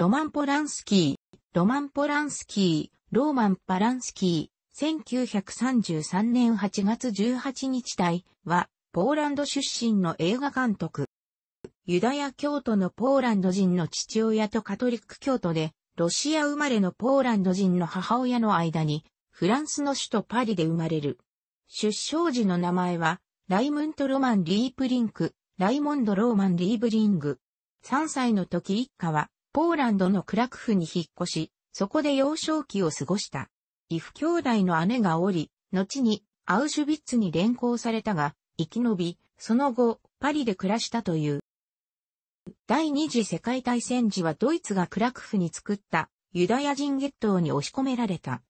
ロマン・ポランスキー、ロマン・ポランスキー、ローマン・パランスキー、1933年8月18日隊は、ポーランド出身の映画監督。ユダヤ教徒のポーランド人の父親とカトリック教徒で、ロシア生まれのポーランド人の母親の間に、フランスの首都パリで生まれる。出生時の名前は、ライムント・ロマン・リープリンク、ライモンド・ローマン・リーブリング。3歳の時一家は、ポーランドのクラクフに引っ越し、そこで幼少期を過ごした。イフ兄弟の姉がおり、後にアウシュビッツに連行されたが、生き延び、その後、パリで暮らしたという。第二次世界大戦時はドイツがクラクフに作ったユダヤ人ゲットーに押し込められた。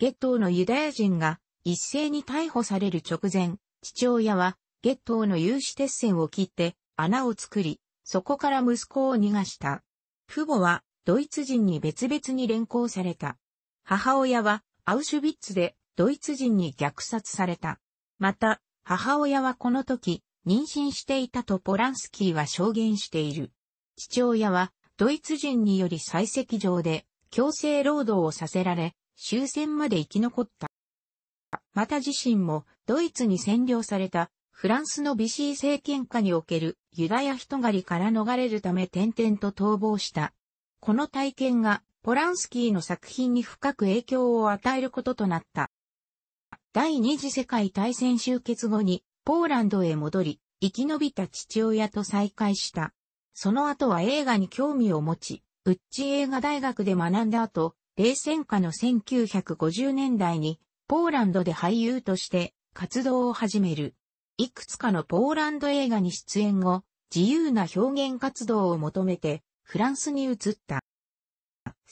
ゲットーのユダヤ人が一斉に逮捕される直前、父親はゲットーの有刺鉄線を切って穴を作り、そこから息子を逃がした。父母はドイツ人に別々に連行された。母親はアウシュビッツでドイツ人に虐殺された。また、母親はこの時、妊娠していたとポランスキーは証言している。父親はドイツ人により採石場で強制労働をさせられ、終戦まで生き残った。また自身もドイツに占領されたフランスのビシー政権下におけるユダヤ人狩りから逃れるため転々と逃亡した。この体験がポランスキーの作品に深く影響を与えることとなった。第二次世界大戦終結後にポーランドへ戻り、生き延びた父親と再会した。その後は映画に興味を持ち、ウッチ映画大学で学んだ後、冷戦下の1950年代にポーランドで俳優として活動を始める。いくつかのポーランド映画に出演後、自由な表現活動を求めて、フランスに移った。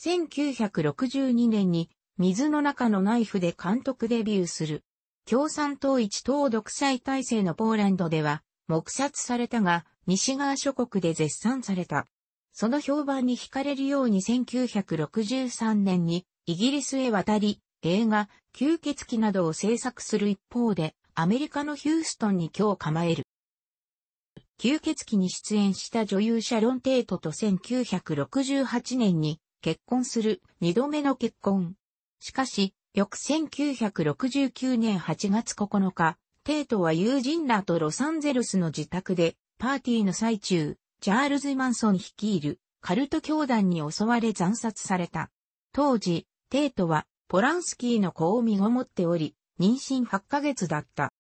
1962年に、水の中のナイフで監督デビューする。共産党一党独裁体制のポーランドでは、黙殺されたが、西側諸国で絶賛された。その評判に惹かれるように1963年にイギリスへ渡り、映画、吸血鬼などを制作する一方で、アメリカのヒューストンに今日構える。吸血鬼に出演した女優シャロン・テイトと1968年に結婚する二度目の結婚。しかし、翌1969年8月9日、テイトは友人らとロサンゼルスの自宅でパーティーの最中、チャールズ・マンソン率いるカルト教団に襲われ惨殺された。当時、テイトはポランスキーの子を身ごもっており、妊娠8ヶ月だった。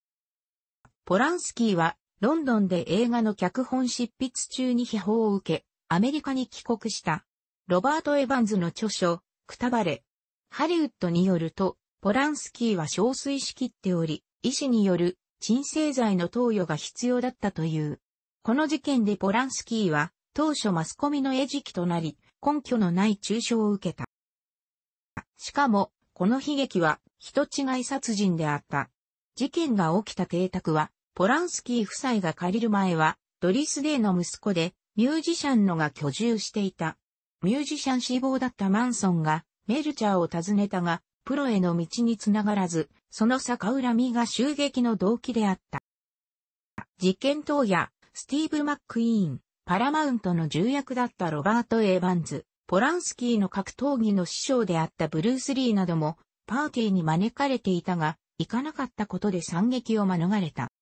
ポランスキーはロンドンで映画の脚本執筆中に批評を受け、アメリカに帰国した。ロバート・エヴァンズの著書、くたばれ。ハリウッドによると、ポランスキーは憔悴しきっており、医師による鎮静剤の投与が必要だったという。この事件でポランスキーは、当初マスコミの餌食となり、根拠のない中傷を受けた。しかも、この悲劇は人違い殺人であった。事件が起きた邸宅は、ポランスキー夫妻が借りる前は、ドリス・デーの息子で、ミュージシャンのが居住していた。ミュージシャン志望だったマンソンが、メルチャーを訪ねたが、プロへの道につながらず、その逆恨みが襲撃の動機であった。事件当夜、スティーブ・マックイーン、パラマウントの重役だったロバート・エヴァンズ、ポランスキーの格闘技の師匠であったブルース・リーなども、パーティーに招かれていたが、行かなかったことで惨劇を免れた。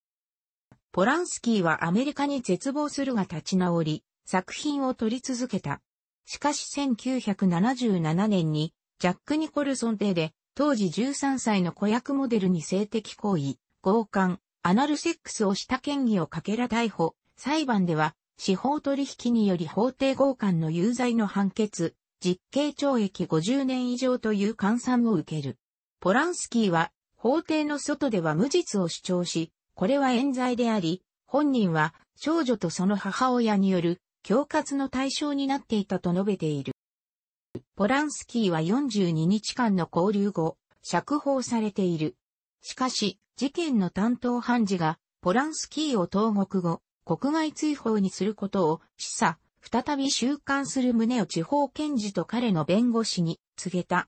ポランスキーはアメリカに絶望するが立ち直り、作品を撮り続けた。しかし1977年に、ジャック・ニコルソン邸で、当時13歳の子役モデルに性的行為、強姦、アナルセックスをした嫌疑をかけら逮捕、裁判では、司法取引により法廷強姦の有罪の判決、実刑懲役50年以上という換算を受ける。ポランスキーは、法廷の外では無実を主張し、これは冤罪であり、本人は少女とその母親による恐喝の対象になっていたと述べている。ポランスキーは42日間の交流後、釈放されている。しかし、事件の担当判事が、ポランスキーを投獄後、国外追放にすることを示唆、再び収監する旨を地方検事と彼の弁護士に告げた。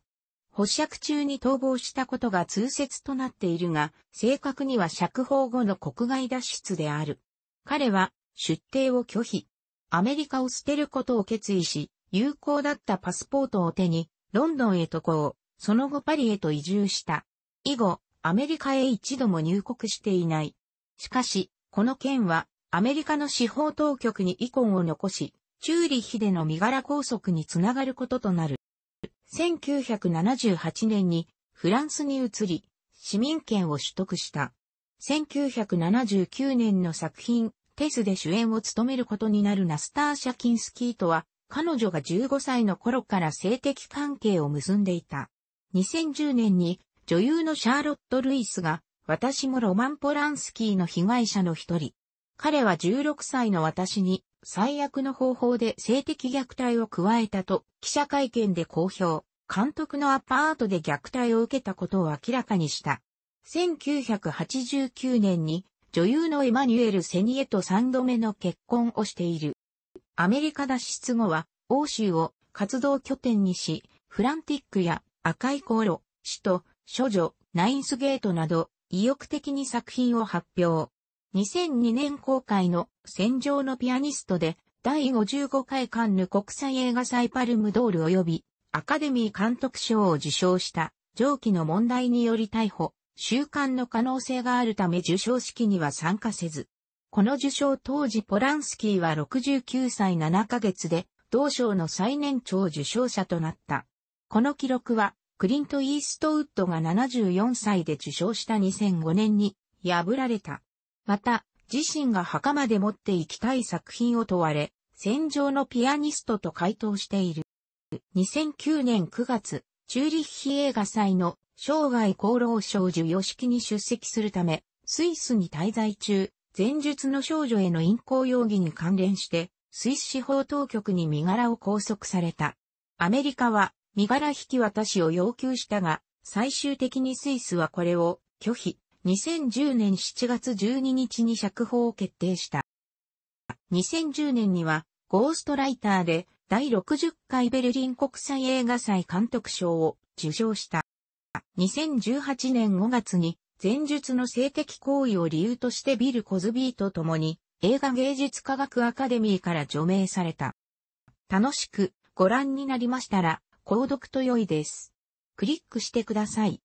保釈中に逃亡したことが通説となっているが、正確には釈放後の国外脱出である。彼は出廷を拒否。アメリカを捨てることを決意し、有効だったパスポートを手に、ロンドンへ渡航、その後パリへと移住した。以後、アメリカへ一度も入国していない。しかし、この件はアメリカの司法当局に遺恨を残し、チューリヒでの身柄拘束につながることとなる。1978年にフランスに移り、市民権を取得した。1979年の作品、テスで主演を務めることになるナスターシャ・キンスキーとは、彼女が15歳の頃から性的関係を結んでいた。2010年に女優のシャーロット・ルイスが、私もロマン・ポランスキーの被害者の一人、彼は16歳の私に最悪の方法で性的虐待を加えたと記者会見で公表、監督のアパートで虐待を受けたことを明らかにした。1989年に女優のエマニュエル・セニエと3度目の結婚をしている。アメリカ脱出後は欧州を活動拠点にし、フランティックや赤い航路、死と、処女、ナインスゲートなど、意欲的に作品を発表。2002年公開の戦場のピアニストで第55回カンヌ国際映画祭パルムドール及びアカデミー監督賞を受賞した上記の問題により逮捕、習慣の可能性があるため受賞式には参加せず。この受賞当時ポランスキーは69歳7ヶ月で同賞の最年長受賞者となった。この記録はクリント・イーストウッドが74歳で受賞した2005年に破られた。また、自身が墓まで持っていきたい作品を問われ、戦場のピアニストと回答している。2009年9月、チューリッヒ映画祭の生涯功労賞授与式に出席するため、スイスに滞在中、前述の少女への淫行容疑に関連して、スイス司法当局に身柄を拘束された。アメリカは身柄引き渡しを要求したが、最終的にスイスはこれを拒否。2010年7月12日に釈放を決定した。2010年には、ゴーストライターで第60回ベルリン国際映画祭監督賞を受賞した。2018年5月に前述の性的行為を理由としてビル・コズビーと共に映画芸術科学アカデミーから除名された。楽しくご覧になりましたら、購読と良いです。クリックしてください。